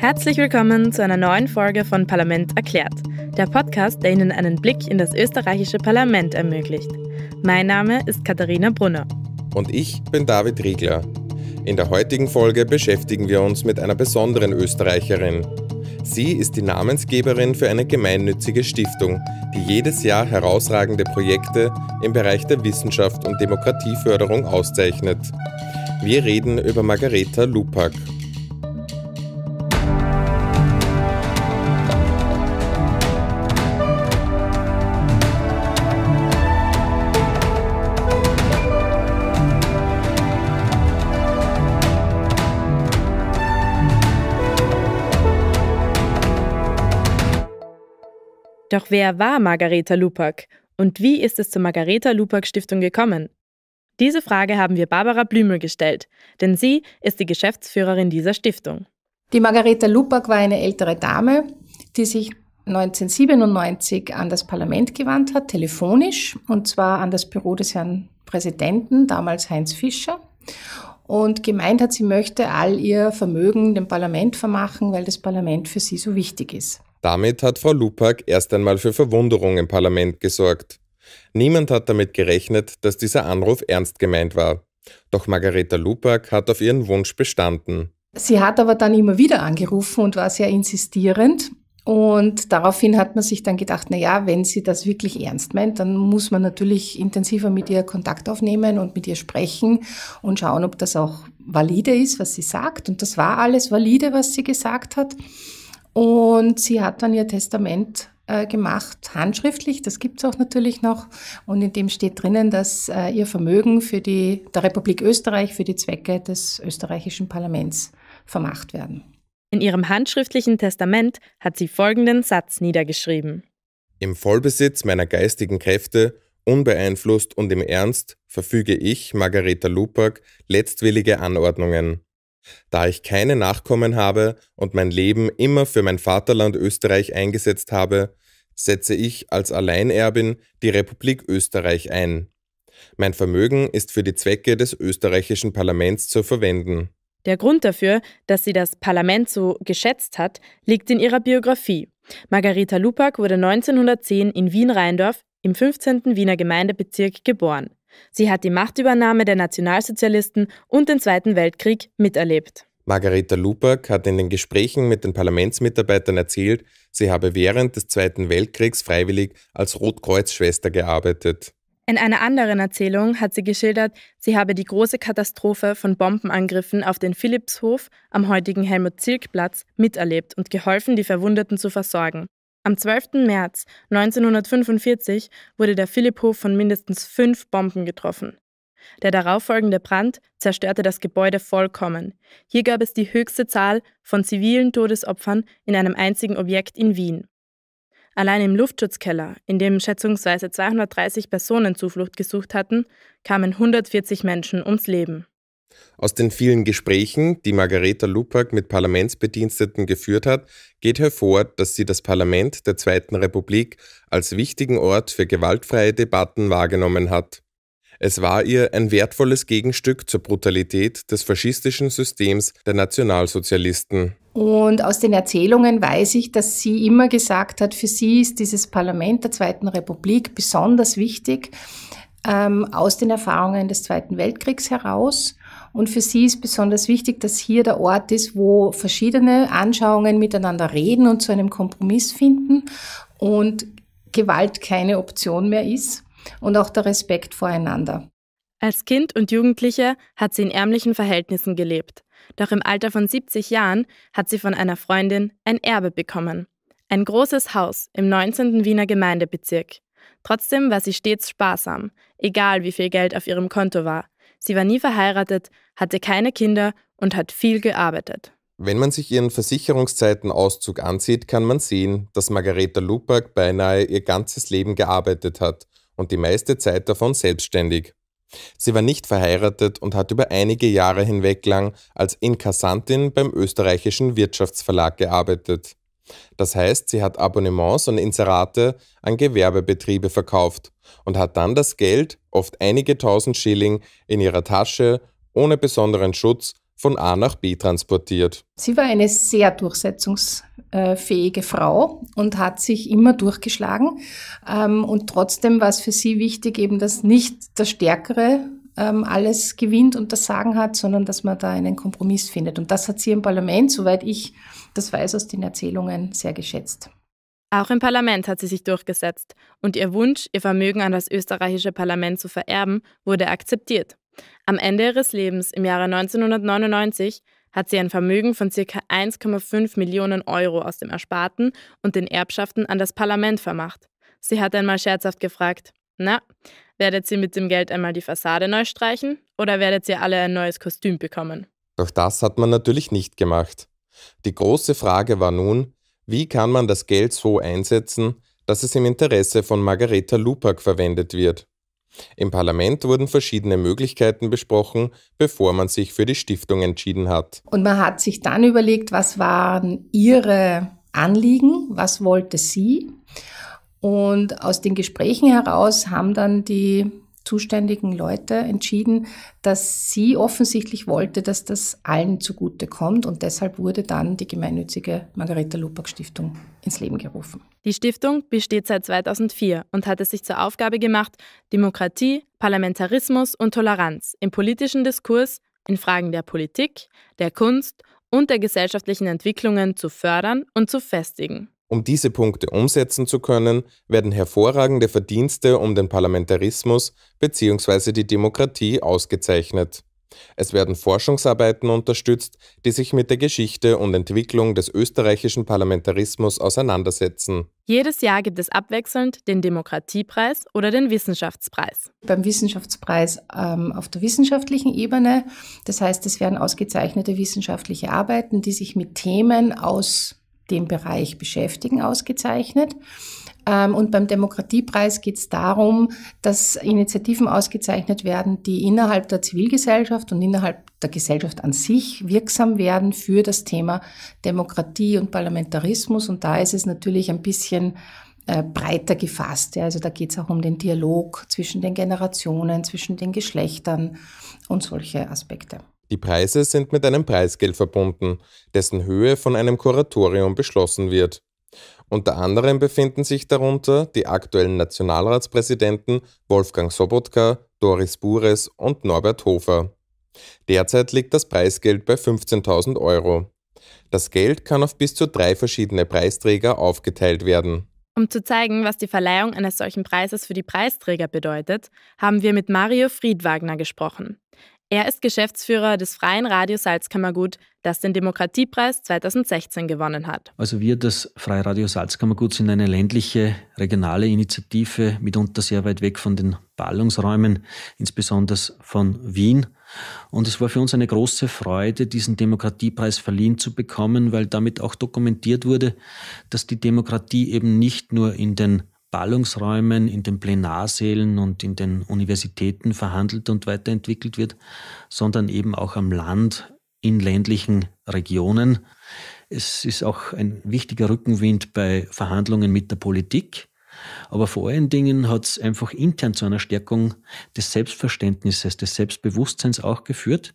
Herzlich willkommen zu einer neuen Folge von Parlament erklärt, der Podcast, der Ihnen einen Blick in das österreichische Parlament ermöglicht. Mein Name ist Katharina Brunner. Und ich bin David Riegler. In der heutigen Folge beschäftigen wir uns mit einer besonderen Österreicherin. Sie ist die Namensgeberin für eine gemeinnützige Stiftung, die jedes Jahr herausragende Projekte im Bereich der Wissenschaft und Demokratieförderung auszeichnet. Wir reden über Margareta Lupak. Doch wer war Margareta Lupak und wie ist es zur Margareta Lupak Stiftung gekommen? Diese Frage haben wir Barbara Blümel gestellt, denn sie ist die Geschäftsführerin dieser Stiftung. Die Margareta Lupak war eine ältere Dame, die sich 1997 an das Parlament gewandt hat, telefonisch, und zwar an das Büro des Herrn Präsidenten, damals Heinz Fischer, und gemeint hat, sie möchte all ihr Vermögen dem Parlament vermachen, weil das Parlament für sie so wichtig ist. Damit hat Frau Lupak erst einmal für Verwunderung im Parlament gesorgt. Niemand hat damit gerechnet, dass dieser Anruf ernst gemeint war. Doch Margareta Lupak hat auf ihren Wunsch bestanden. Sie hat aber dann immer wieder angerufen und war sehr insistierend. Und daraufhin hat man sich dann gedacht, na ja, wenn sie das wirklich ernst meint, dann muss man natürlich intensiver mit ihr Kontakt aufnehmen und mit ihr sprechen und schauen, ob das auch valide ist, was sie sagt. Und das war alles valide, was sie gesagt hat. Und sie hat dann ihr Testament äh, gemacht, handschriftlich, das gibt es auch natürlich noch. Und in dem steht drinnen, dass äh, ihr Vermögen für die, der Republik Österreich für die Zwecke des österreichischen Parlaments vermacht werden. In ihrem handschriftlichen Testament hat sie folgenden Satz niedergeschrieben. Im Vollbesitz meiner geistigen Kräfte, unbeeinflusst und im Ernst verfüge ich, Margareta Lupak, letztwillige Anordnungen, da ich keine Nachkommen habe und mein Leben immer für mein Vaterland Österreich eingesetzt habe, setze ich als Alleinerbin die Republik Österreich ein. Mein Vermögen ist für die Zwecke des österreichischen Parlaments zu verwenden. Der Grund dafür, dass sie das Parlament so geschätzt hat, liegt in ihrer Biografie. Margarita Lupak wurde 1910 in Wien-Rheindorf im 15. Wiener Gemeindebezirk geboren. Sie hat die Machtübernahme der Nationalsozialisten und den Zweiten Weltkrieg miterlebt. Margareta Lupak hat in den Gesprächen mit den Parlamentsmitarbeitern erzählt, sie habe während des Zweiten Weltkriegs freiwillig als Rotkreuzschwester gearbeitet. In einer anderen Erzählung hat sie geschildert, sie habe die große Katastrophe von Bombenangriffen auf den Philippshof am heutigen Helmut-Zilk-Platz miterlebt und geholfen, die Verwundeten zu versorgen. Am 12. März 1945 wurde der Philipphof von mindestens fünf Bomben getroffen. Der darauffolgende Brand zerstörte das Gebäude vollkommen. Hier gab es die höchste Zahl von zivilen Todesopfern in einem einzigen Objekt in Wien. Allein im Luftschutzkeller, in dem schätzungsweise 230 Personen Zuflucht gesucht hatten, kamen 140 Menschen ums Leben. Aus den vielen Gesprächen, die Margareta Lupak mit Parlamentsbediensteten geführt hat, geht hervor, dass sie das Parlament der Zweiten Republik als wichtigen Ort für gewaltfreie Debatten wahrgenommen hat. Es war ihr ein wertvolles Gegenstück zur Brutalität des faschistischen Systems der Nationalsozialisten. Und aus den Erzählungen weiß ich, dass sie immer gesagt hat, für sie ist dieses Parlament der Zweiten Republik besonders wichtig ähm, aus den Erfahrungen des Zweiten Weltkriegs heraus und für sie ist besonders wichtig, dass hier der Ort ist, wo verschiedene Anschauungen miteinander reden und zu einem Kompromiss finden und Gewalt keine Option mehr ist und auch der Respekt voreinander. Als Kind und Jugendliche hat sie in ärmlichen Verhältnissen gelebt. Doch im Alter von 70 Jahren hat sie von einer Freundin ein Erbe bekommen. Ein großes Haus im 19. Wiener Gemeindebezirk. Trotzdem war sie stets sparsam, egal wie viel Geld auf ihrem Konto war. Sie war nie verheiratet, hatte keine Kinder und hat viel gearbeitet. Wenn man sich ihren Versicherungszeitenauszug ansieht, kann man sehen, dass Margareta Lupak beinahe ihr ganzes Leben gearbeitet hat und die meiste Zeit davon selbstständig. Sie war nicht verheiratet und hat über einige Jahre hinweg lang als Inkassantin beim österreichischen Wirtschaftsverlag gearbeitet. Das heißt, sie hat Abonnements und Inserate an Gewerbebetriebe verkauft und hat dann das Geld, oft einige tausend Schilling, in ihrer Tasche ohne besonderen Schutz von A nach B transportiert. Sie war eine sehr durchsetzungsfähige Frau und hat sich immer durchgeschlagen. Ähm, und trotzdem war es für sie wichtig, eben dass nicht der Stärkere ähm, alles gewinnt und das Sagen hat, sondern dass man da einen Kompromiss findet. Und das hat sie im Parlament, soweit ich das war es aus den Erzählungen sehr geschätzt. Auch im Parlament hat sie sich durchgesetzt und ihr Wunsch, ihr Vermögen an das österreichische Parlament zu vererben, wurde akzeptiert. Am Ende ihres Lebens im Jahre 1999 hat sie ein Vermögen von ca. 1,5 Millionen Euro aus dem Ersparten und den Erbschaften an das Parlament vermacht. Sie hat einmal scherzhaft gefragt, na, werdet ihr mit dem Geld einmal die Fassade neu streichen oder werdet ihr alle ein neues Kostüm bekommen? Doch das hat man natürlich nicht gemacht. Die große Frage war nun, wie kann man das Geld so einsetzen, dass es im Interesse von Margareta Lupak verwendet wird? Im Parlament wurden verschiedene Möglichkeiten besprochen, bevor man sich für die Stiftung entschieden hat. Und man hat sich dann überlegt, was waren ihre Anliegen, was wollte sie? Und aus den Gesprächen heraus haben dann die zuständigen Leute entschieden, dass sie offensichtlich wollte, dass das allen zugute kommt und deshalb wurde dann die gemeinnützige Margareta Lupak Stiftung ins Leben gerufen. Die Stiftung besteht seit 2004 und hat es sich zur Aufgabe gemacht, Demokratie, Parlamentarismus und Toleranz im politischen Diskurs in Fragen der Politik, der Kunst und der gesellschaftlichen Entwicklungen zu fördern und zu festigen. Um diese Punkte umsetzen zu können, werden hervorragende Verdienste um den Parlamentarismus bzw. die Demokratie ausgezeichnet. Es werden Forschungsarbeiten unterstützt, die sich mit der Geschichte und Entwicklung des österreichischen Parlamentarismus auseinandersetzen. Jedes Jahr gibt es abwechselnd den Demokratiepreis oder den Wissenschaftspreis. Beim Wissenschaftspreis ähm, auf der wissenschaftlichen Ebene, das heißt, es werden ausgezeichnete wissenschaftliche Arbeiten, die sich mit Themen aus dem Bereich Beschäftigen ausgezeichnet. Ähm, und beim Demokratiepreis geht es darum, dass Initiativen ausgezeichnet werden, die innerhalb der Zivilgesellschaft und innerhalb der Gesellschaft an sich wirksam werden für das Thema Demokratie und Parlamentarismus. Und da ist es natürlich ein bisschen äh, breiter gefasst. Also da geht es auch um den Dialog zwischen den Generationen, zwischen den Geschlechtern und solche Aspekte. Die Preise sind mit einem Preisgeld verbunden, dessen Höhe von einem Kuratorium beschlossen wird. Unter anderem befinden sich darunter die aktuellen Nationalratspräsidenten Wolfgang Sobotka, Doris Bures und Norbert Hofer. Derzeit liegt das Preisgeld bei 15.000 Euro. Das Geld kann auf bis zu drei verschiedene Preisträger aufgeteilt werden. Um zu zeigen, was die Verleihung eines solchen Preises für die Preisträger bedeutet, haben wir mit Mario Friedwagner gesprochen. Er ist Geschäftsführer des Freien Radio Salzkammergut, das den Demokratiepreis 2016 gewonnen hat. Also wir, das Freie Radio Salzkammergut, sind eine ländliche, regionale Initiative, mitunter sehr weit weg von den Ballungsräumen, insbesondere von Wien. Und es war für uns eine große Freude, diesen Demokratiepreis verliehen zu bekommen, weil damit auch dokumentiert wurde, dass die Demokratie eben nicht nur in den Ballungsräumen, in den Plenarsälen und in den Universitäten verhandelt und weiterentwickelt wird, sondern eben auch am Land, in ländlichen Regionen. Es ist auch ein wichtiger Rückenwind bei Verhandlungen mit der Politik. Aber vor allen Dingen hat es einfach intern zu einer Stärkung des Selbstverständnisses, des Selbstbewusstseins auch geführt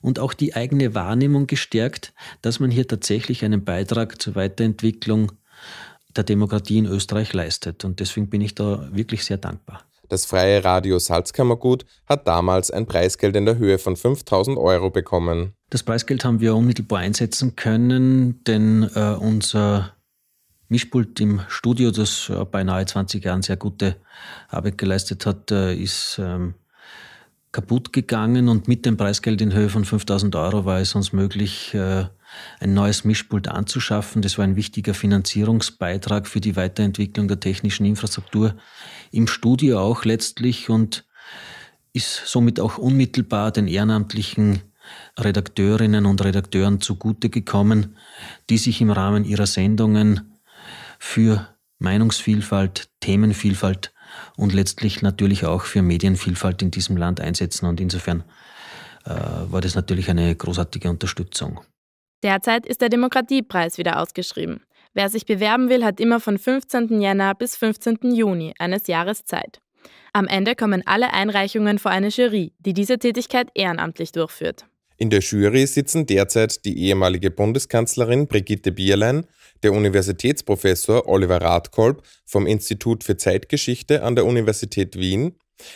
und auch die eigene Wahrnehmung gestärkt, dass man hier tatsächlich einen Beitrag zur Weiterentwicklung der Demokratie in Österreich leistet. Und deswegen bin ich da wirklich sehr dankbar. Das freie Radio Salzkammergut hat damals ein Preisgeld in der Höhe von 5000 Euro bekommen. Das Preisgeld haben wir unmittelbar einsetzen können, denn äh, unser Mischpult im Studio, das äh, bei 20 Jahren sehr gute Arbeit geleistet hat, äh, ist ähm, kaputt gegangen und mit dem Preisgeld in Höhe von 5000 Euro war es uns möglich, äh, ein neues Mischpult anzuschaffen. Das war ein wichtiger Finanzierungsbeitrag für die Weiterentwicklung der technischen Infrastruktur im Studio auch letztlich und ist somit auch unmittelbar den ehrenamtlichen Redakteurinnen und Redakteuren zugute gekommen, die sich im Rahmen ihrer Sendungen für Meinungsvielfalt, Themenvielfalt und letztlich natürlich auch für Medienvielfalt in diesem Land einsetzen. Und insofern äh, war das natürlich eine großartige Unterstützung. Derzeit ist der Demokratiepreis wieder ausgeschrieben. Wer sich bewerben will, hat immer von 15. Jänner bis 15. Juni eines Jahres Zeit. Am Ende kommen alle Einreichungen vor eine Jury, die diese Tätigkeit ehrenamtlich durchführt. In der Jury sitzen derzeit die ehemalige Bundeskanzlerin Brigitte Bierlein, der Universitätsprofessor Oliver Rathkolb vom Institut für Zeitgeschichte an der Universität Wien,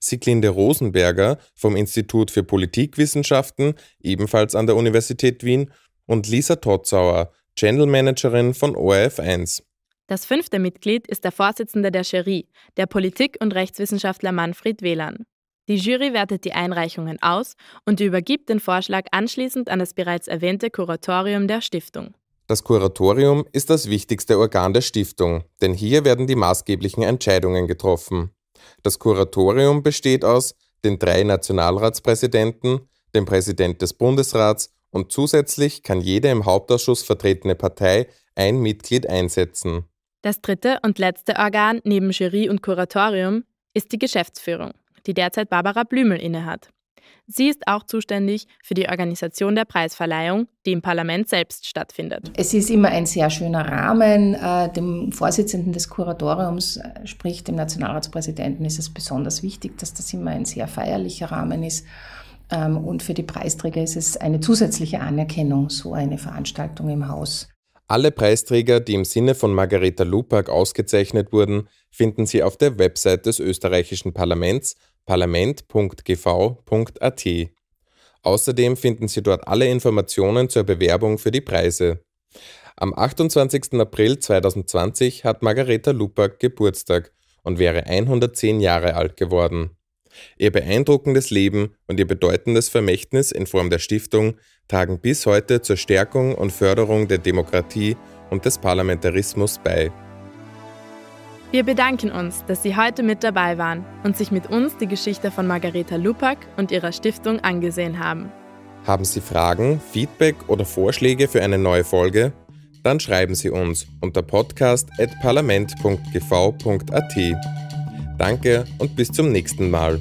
Siglinde Rosenberger vom Institut für Politikwissenschaften, ebenfalls an der Universität Wien, und Lisa Totzauer, Channel Managerin von ORF1. Das fünfte Mitglied ist der Vorsitzende der Jury, der Politik- und Rechtswissenschaftler Manfred Wählern. Die Jury wertet die Einreichungen aus und übergibt den Vorschlag anschließend an das bereits erwähnte Kuratorium der Stiftung. Das Kuratorium ist das wichtigste Organ der Stiftung, denn hier werden die maßgeblichen Entscheidungen getroffen. Das Kuratorium besteht aus den drei Nationalratspräsidenten, dem Präsident des Bundesrats und zusätzlich kann jede im Hauptausschuss vertretene Partei ein Mitglied einsetzen. Das dritte und letzte Organ neben Jury und Kuratorium ist die Geschäftsführung, die derzeit Barbara Blümel innehat. Sie ist auch zuständig für die Organisation der Preisverleihung, die im Parlament selbst stattfindet. Es ist immer ein sehr schöner Rahmen. Äh, dem Vorsitzenden des Kuratoriums, äh, sprich dem Nationalratspräsidenten, ist es besonders wichtig, dass das immer ein sehr feierlicher Rahmen ist. Ähm, und für die Preisträger ist es eine zusätzliche Anerkennung, so eine Veranstaltung im Haus. Alle Preisträger, die im Sinne von Margareta Lupak ausgezeichnet wurden, finden Sie auf der Website des österreichischen Parlaments parlament.gv.at. Außerdem finden Sie dort alle Informationen zur Bewerbung für die Preise. Am 28. April 2020 hat Margareta Lupak Geburtstag und wäre 110 Jahre alt geworden. Ihr beeindruckendes Leben und ihr bedeutendes Vermächtnis in Form der Stiftung tragen bis heute zur Stärkung und Förderung der Demokratie und des Parlamentarismus bei. Wir bedanken uns, dass Sie heute mit dabei waren und sich mit uns die Geschichte von Margareta Lupak und ihrer Stiftung angesehen haben. Haben Sie Fragen, Feedback oder Vorschläge für eine neue Folge? Dann schreiben Sie uns unter podcast.parlament.gv.at. Danke und bis zum nächsten Mal.